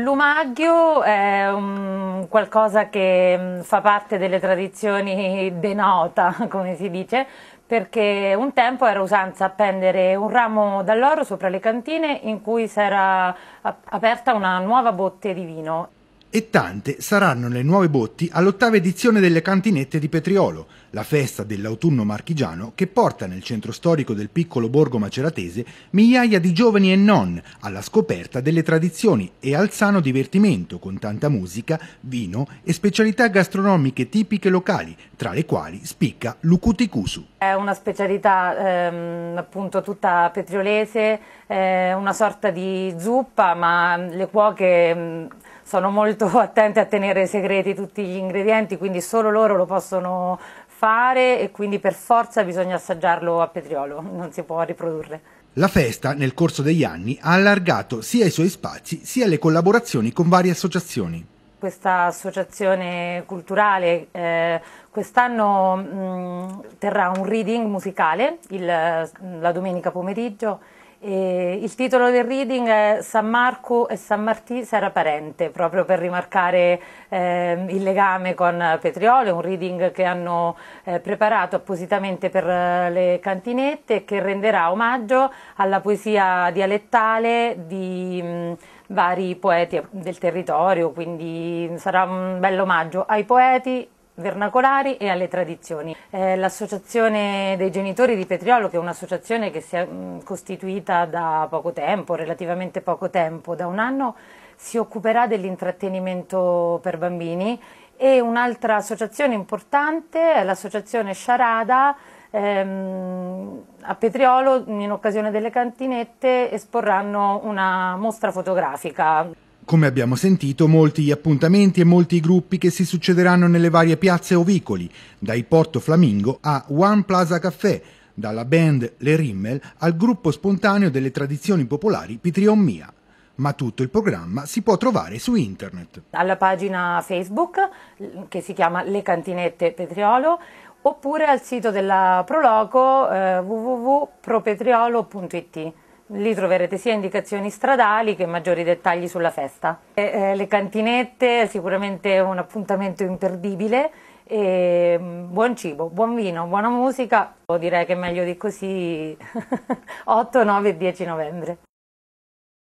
L'umaggio è um, qualcosa che mm, fa parte delle tradizioni denota, come si dice, perché un tempo era usanza appendere un ramo dall'oro sopra le cantine in cui si era aperta una nuova botte di vino e tante saranno le nuove botti all'ottava edizione delle cantinette di Petriolo, la festa dell'autunno marchigiano che porta nel centro storico del piccolo borgo maceratese migliaia di giovani e non alla scoperta delle tradizioni e al sano divertimento con tanta musica, vino e specialità gastronomiche tipiche locali, tra le quali spicca l'ucuticusu. È una specialità ehm, appunto tutta petriolese, eh, una sorta di zuppa, ma le cuoche... Ehm sono molto attenti a tenere segreti tutti gli ingredienti, quindi solo loro lo possono fare e quindi per forza bisogna assaggiarlo a petriolo, non si può riprodurre. La festa, nel corso degli anni, ha allargato sia i suoi spazi sia le collaborazioni con varie associazioni. Questa associazione culturale eh, quest'anno mh, mm, terrà un reading musicale il, la domenica pomeriggio e eh, il titolo del reading è San Marco e San Martì sarà parente, proprio per rimarcare eh, il legame con Petriole, un reading che hanno eh, preparato appositamente per eh, le cantinette e che renderà omaggio alla poesia dialettale di mh, mm, vari poeti del territorio, quindi sarà un bel omaggio ai poeti, vernacolari e alle tradizioni. Eh, L'Associazione dei genitori di Petriolo, che è un'associazione che si è mm, costituita da poco tempo, relativamente poco tempo, da un anno, si occuperà dell'intrattenimento per bambini e un'altra associazione importante è l'Associazione Sciarada ehm, a Petriolo in occasione delle cantinette esporranno una mostra fotografica. Come abbiamo sentito, molti gli appuntamenti e molti i gruppi che si succederanno nelle varie piazze o vicoli, dai Porto Flamingo a One Plaza Café, dalla band Le Rimmel al gruppo spontaneo delle tradizioni popolari Pitrion Mia. Ma tutto il programma si può trovare su internet. Alla pagina Facebook che si chiama Le Cantinette Petriolo oppure al sito della Proloco eh, www.propetriolo.it. Lì troverete sia indicazioni stradali che maggiori dettagli sulla festa. Eh, le cantinette, sicuramente un appuntamento imperdibile, mm, buon cibo, buon vino, buona musica. Direi che meglio di così 8, 9 10 novembre.